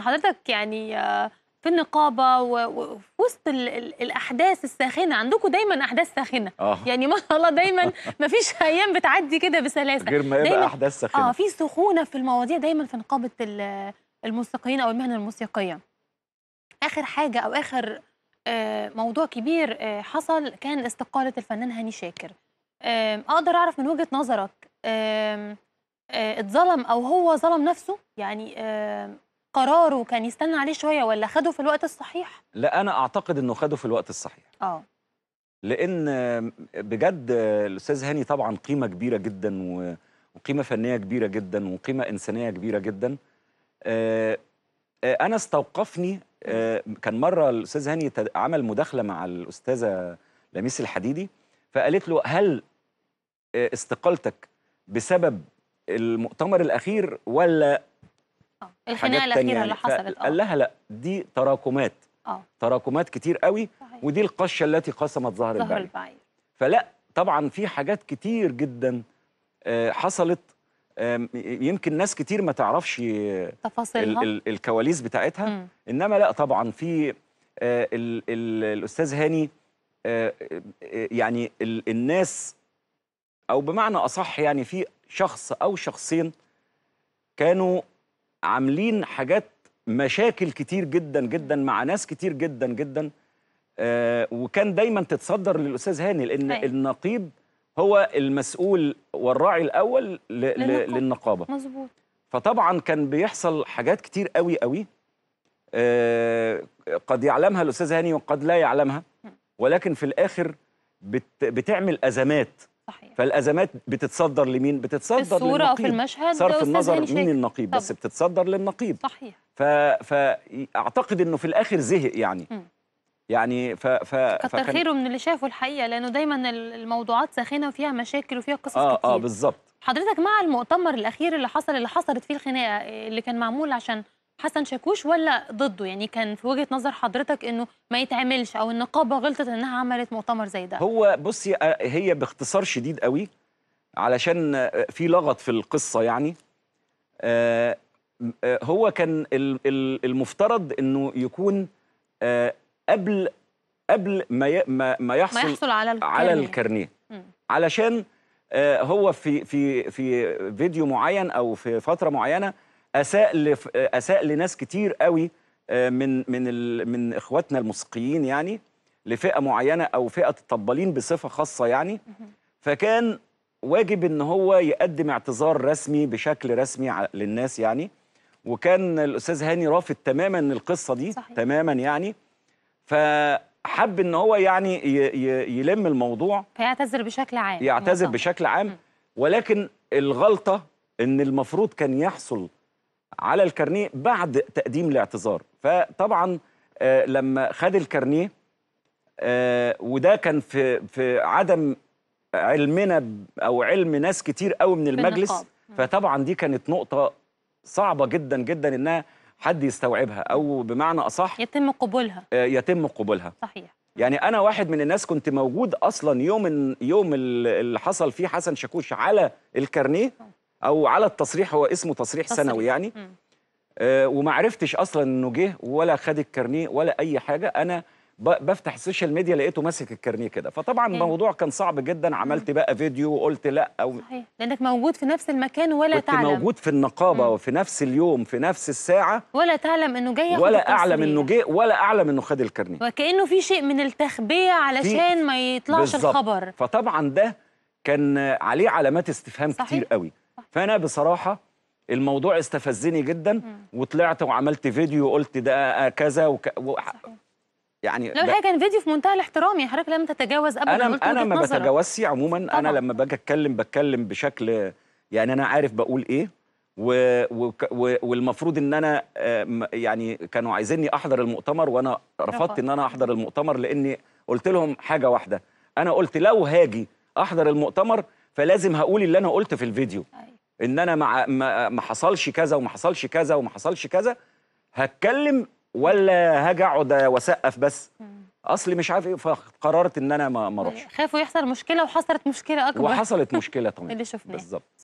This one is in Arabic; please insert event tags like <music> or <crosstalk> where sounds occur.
حضرتك يعني في النقابه وفي وسط الاحداث الساخنه عندكم دايما احداث ساخنه أوه. يعني ما شاء الله دايما ما فيش ايام بتعدي كده بسلاسه غير ما يبقى احداث ساخنه اه في سخونه في المواضيع دايما في نقابه الموسيقيين او المهنه الموسيقيه اخر حاجه او اخر آه، موضوع كبير آه، حصل كان استقاله الفنان هاني شاكر اقدر اعرف من وجهه نظرك آه، اتظلم او هو ظلم نفسه يعني قراره كان يستنى عليه شويه ولا خده في الوقت الصحيح لا انا اعتقد انه خده في الوقت الصحيح اه لان بجد الاستاذ هاني طبعا قيمه كبيره جدا وقيمه فنيه كبيره جدا وقيمه انسانيه كبيره جدا آه، آه، انا استوقفني آه، كان مره الاستاذ هاني عمل مداخله مع الاستاذه لميس الحديدي فقالت له هل استقالتك بسبب المؤتمر الاخير ولا آه. الخناقه الاخيره اللي يعني. حصلت آه. قال لها لا دي تراكمات اه تراكمات كتير قوي صحيح. ودي القشه التي قسمت ظهر البعير. البعير فلا طبعا في حاجات كتير جدا آه، حصلت يمكن ناس كتير ما تعرفش تفاصيلها الكواليس بتاعتها م. انما لا طبعا في الـ الـ الاستاذ هاني يعني الناس او بمعنى اصح يعني في شخص او شخصين كانوا عاملين حاجات مشاكل كتير جدا جدا مع ناس كتير جدا جدا آه وكان دايما تتصدر للاستاذ هاني لان أيه. النقيب هو المسؤول والراعي الاول للنقابه, للنقابة. مظبوط فطبعا كان بيحصل حاجات كتير قوي قوي آه قد يعلمها الاستاذ هاني وقد لا يعلمها ولكن في الاخر بت... بتعمل ازمات صحيح. فالازمات بتتصدر لمين بتتصدر في الصورة للنقيب في المشهد صرف النظر مين النقيب طب. بس بتتصدر للنقيب صحيح ف... فاعتقد انه في الاخر زهق يعني م. يعني ف ف كتر فكان... خيره من اللي شافه الحقيقه لانه دايما الموضوعات ساخنه وفيها مشاكل وفيها قصص آه, آه، كتير اه بالظبط حضرتك مع المؤتمر الاخير اللي حصل اللي حصلت فيه الخناقه اللي كان معمول عشان حسن شاكوش ولا ضده يعني كان في وجهه نظر حضرتك انه ما يتعملش او النقابه غلطت انها عملت مؤتمر زي ده هو بصي هي باختصار شديد قوي علشان آه، في لغط في القصه يعني آه، آه، هو كان المفترض انه يكون قبل قبل ما ما يحصل, ما يحصل على الكارنيه على الكارنيه علشان هو في في في فيديو معين او في فتره معينه اساء اساء لناس كتير قوي آه، من من ال... من اخواتنا الموسيقيين يعني لفئه معينه او فئه الطبالين بصفه خاصه يعني فكان واجب ان هو يقدم اعتذار رسمي بشكل رسمي للناس يعني وكان الاستاذ هاني رافض تماما القصه دي صحيح. تماما يعني فحب ان هو يعني يلم الموضوع فيعتذر بشكل عام يعتذر بشكل عام ولكن الغلطه ان المفروض كان يحصل على الكارنيه بعد تقديم الاعتذار فطبعا آه، لما خد الكارنيه آه، وده كان في في عدم علمنا او علم ناس كتير قوي من المجلس فطبعا دي كانت نقطه صعبه جدا جدا انها حد يستوعبها او بمعنى اصح يتم قبولها آه، يتم قبولها صحيح يعني انا واحد من الناس كنت موجود اصلا يوم يوم اللي حصل فيه حسن شاكوش على الكارنيه او على التصريح هو اسمه تصريح, تصريح. سنوي يعني م. آه وما عرفتش اصلا انه جه ولا خد الكارنيه ولا اي حاجه انا بفتح السوشيال ميديا لقيته ماسك الكارنيه كده فطبعا يعني. الموضوع كان صعب جدا عملت بقى فيديو وقلت لا أو صحيح لانك موجود في نفس المكان ولا كنت تعلم موجود في النقابه مم. وفي نفس اليوم في نفس الساعه ولا تعلم انه جاي ولا اعلم انه جه ولا اعلم انه خد الكارنيه وكانه في شيء من التخبيه علشان ما يطلعش بالزبط. الخبر فطبعا ده كان عليه علامات استفهام صحيح. كتير قوي فانا بصراحه الموضوع استفزني جدا وطلعت وعملت فيديو وقلت ده كذا وك... و... يعني لو الحقيقه كان فيديو في منتهى الاحترام يعني حضرتك لم تتجاوز ابدا انا انا ما بتجاوزش عموما طبعا. انا لما باجي اتكلم بتكلم بشكل يعني انا عارف بقول ايه و... و... و... والمفروض ان انا آه، يعني كانوا عايزيني احضر المؤتمر وانا رفضت ان انا احضر المؤتمر لاني قلت لهم حاجه واحده انا قلت لو هاجي احضر المؤتمر فلازم هقول اللي انا قلت في الفيديو أيوة. ان انا مع ما حصلش كذا وما حصلش كذا وما حصلش كذا هتكلم ولا هاجي اقعد واسقف بس اصلي مش عارف ايه فقررت ان انا ما أيوة. اروحش خافوا يحصل مشكله وحصلت مشكله اكبر وحصلت مشكله <laughs> طبعا اللي شفناه بالظبط